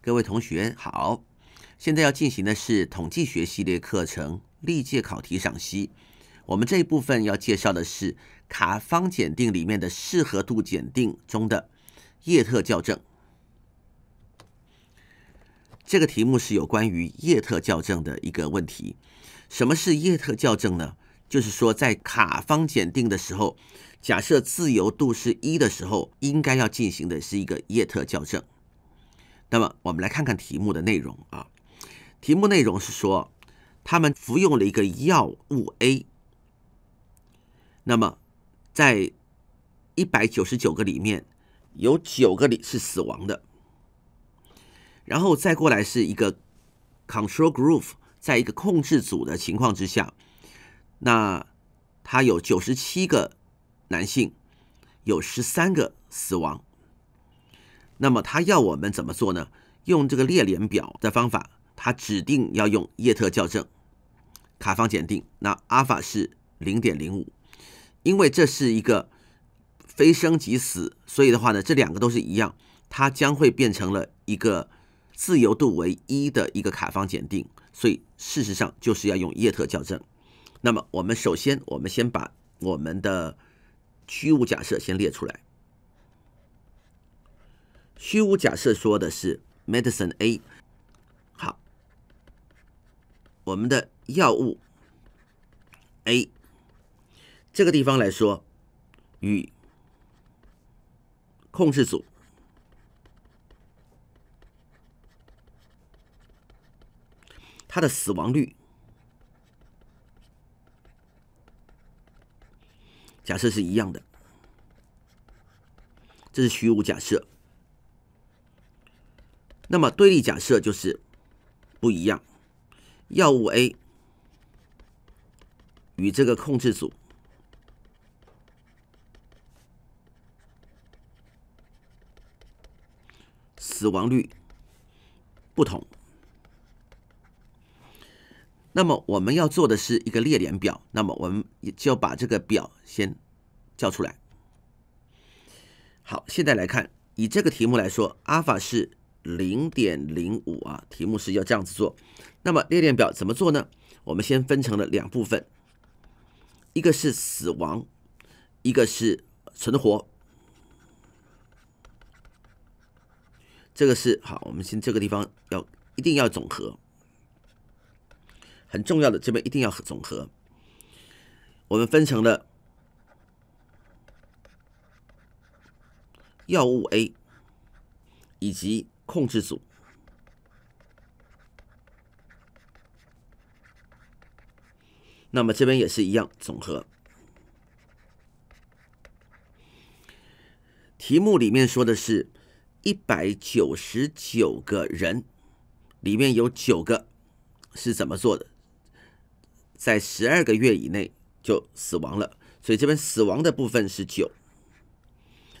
各位同学好，现在要进行的是统计学系列课程历届考题赏析。我们这一部分要介绍的是卡方检定里面的适合度检定中的叶特校正。这个题目是有关于叶特校正的一个问题。什么是叶特校正呢？就是说在卡方检定的时候，假设自由度是一的时候，应该要进行的是一个叶特校正。那么，我们来看看题目的内容啊。题目内容是说，他们服用了一个药物 A，那么在一百九十九个里面，有九个里是死亡的。然后再过来是一个 control group，在一个控制组的情况之下，那他有九十七个男性，有十三个死亡。那么他要我们怎么做呢？用这个列联表的方法，他指定要用叶特校正卡方检定，那阿尔法是零点零五，因为这是一个非生即死，所以的话呢，这两个都是一样，它将会变成了一个自由度为一的一个卡方检定，所以事实上就是要用叶特校正。那么我们首先，我们先把我们的虚无假设先列出来。虚无假设说的是 medicine A，好，我们的药物 A 这个地方来说，与控制组它的死亡率假设是一样的，这是虚无假设。那么对立假设就是不一样，药物 A 与这个控制组死亡率不同。那么我们要做的是一个列联表，那么我们就把这个表先叫出来。好，现在来看，以这个题目来说，阿尔法是。零点零五啊，题目是要这样子做。那么列变表怎么做呢？我们先分成了两部分，一个是死亡，一个是存活。这个是好，我们先这个地方要一定要总和，很重要的这边一定要总和。我们分成了药物 A 以及。控制组，那么这边也是一样，总和。题目里面说的是，一百九十九个人，里面有九个是怎么做的，在十二个月以内就死亡了，所以这边死亡的部分是九，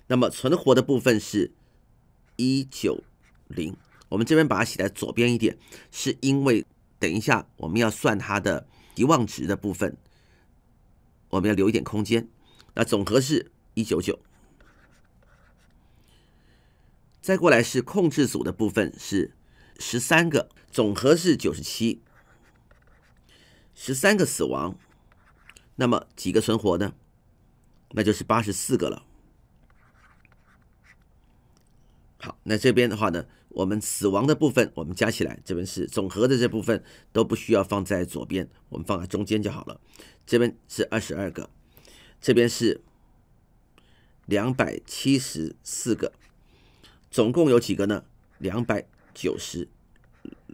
那么存活的部分是一九。零，我们这边把它写在左边一点，是因为等一下我们要算它的遗忘值的部分，我们要留一点空间。那总和是199，再过来是控制组的部分是13个，总和是97，13个死亡，那么几个存活呢？那就是84个了。那这边的话呢，我们死亡的部分，我们加起来，这边是总和的这部分都不需要放在左边，我们放在中间就好了。这边是二十二个，这边是两百七十四个，总共有几个呢？两百九十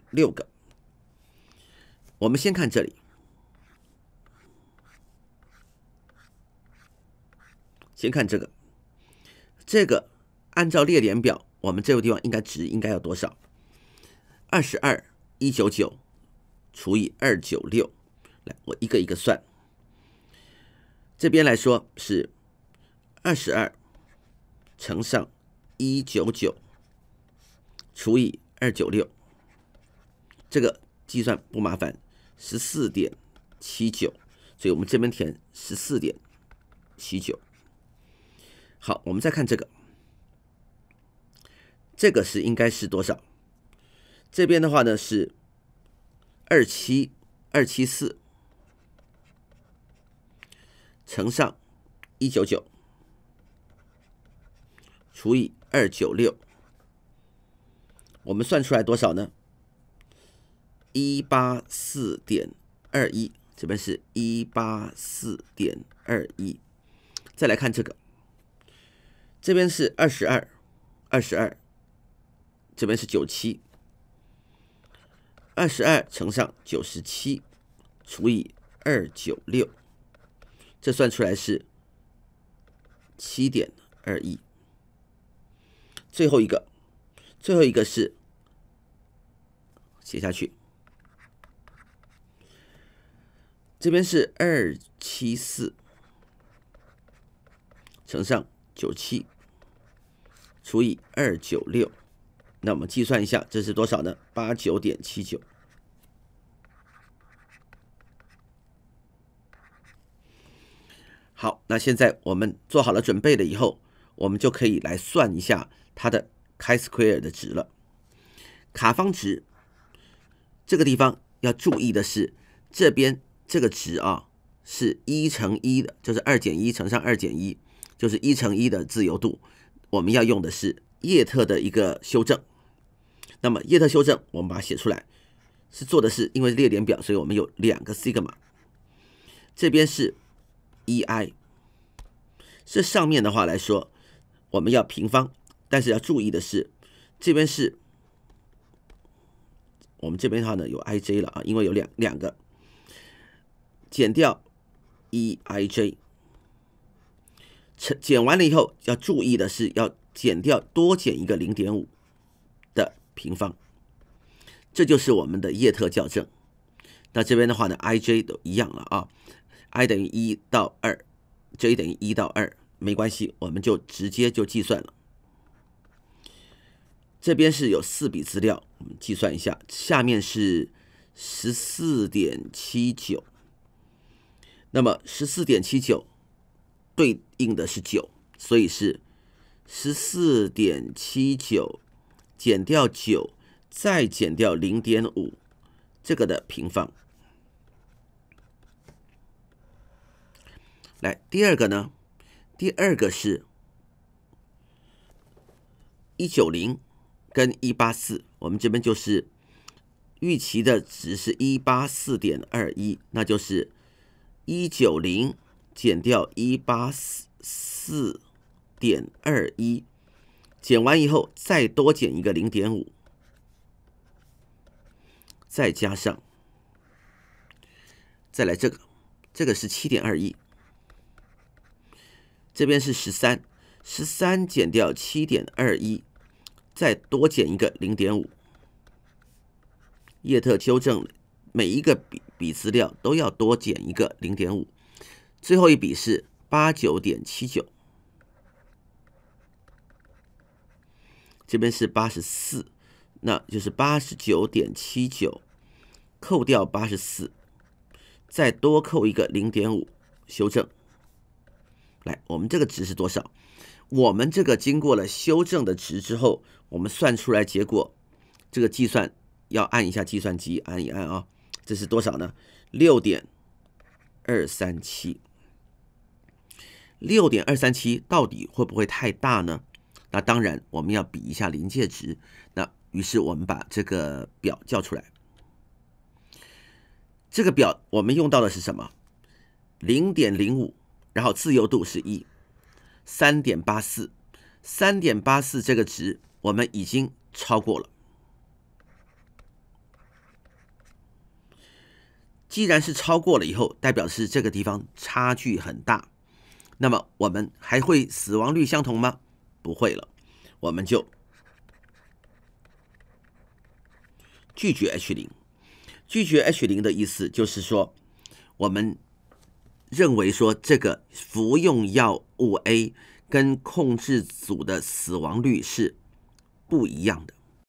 六个。我们先看这里，先看这个，这个按照列点表。我们这个地方应该值应该要多少？二十二一九九除以二九六，来，我一个一个算。这边来说是二十二乘上一九九除以二九六，这个计算不麻烦，十四点七九，所以我们这边填十四点七九。好，我们再看这个。这个是应该是多少？这边的话呢是二七二七四乘上一九九除以二九六，我们算出来多少呢？一八四点二一，这边是一八四点二一。再来看这个，这边是二十二，二十二。这边是九七，二十二乘上九十七除以二九六，这算出来是七点二一。最后一个，最后一个是写下去，这边是二七四乘上九七除以二九六。那我们计算一下，这是多少呢？八九点七九。好，那现在我们做好了准备了以后，我们就可以来算一下它的 square 的值了。卡方值，这个地方要注意的是，这边这个值啊是一乘一的，就是二减一乘上二减一，就是一乘一的自由度。我们要用的是叶特的一个修正。那么叶特修正，我们把它写出来，是做的是因为列点表，所以我们有两个西格玛，这边是 e i，这上面的话来说，我们要平方，但是要注意的是，这边是，我们这边的话呢有 i j 了啊，因为有两两个，减掉 e i j，乘减完了以后，要注意的是要减掉多减一个零点五。平方，这就是我们的叶特校正。那这边的话呢，i、j 都一样了啊。i 等于一到二，j 等于一到二，没关系，我们就直接就计算了。这边是有四笔资料，我们计算一下。下面是十四点七九，那么十四点七九对应的是九，所以是十四点七九。减掉九，再减掉零点五，这个的平方。来，第二个呢？第二个是一九零跟一八四，我们这边就是预期的值是一八四点二一，那就是一九零减掉一八四点二一。减完以后，再多减一个零点五，再加上，再来这个，这个是七点二一，这边是十三，十三减掉七点二一，再多减一个零点五，叶特纠正，每一个笔笔资料都要多减一个零点五，最后一笔是八九点七九。这边是八十四，那就是八十九点七九，扣掉八十四，再多扣一个零点五，修正。来，我们这个值是多少？我们这个经过了修正的值之后，我们算出来结果，这个计算要按一下计算机，按一按啊，这是多少呢？六点二三七，六点二三七到底会不会太大呢？那当然，我们要比一下临界值。那于是我们把这个表叫出来。这个表我们用到的是什么？零点零五，然后自由度是一，三点八四，三点八四这个值我们已经超过了。既然是超过了以后，代表是这个地方差距很大。那么我们还会死亡率相同吗？不会了，我们就拒绝 H 零。拒绝 H 零的意思就是说，我们认为说这个服用药物 A 跟控制组的死亡率是不一样的。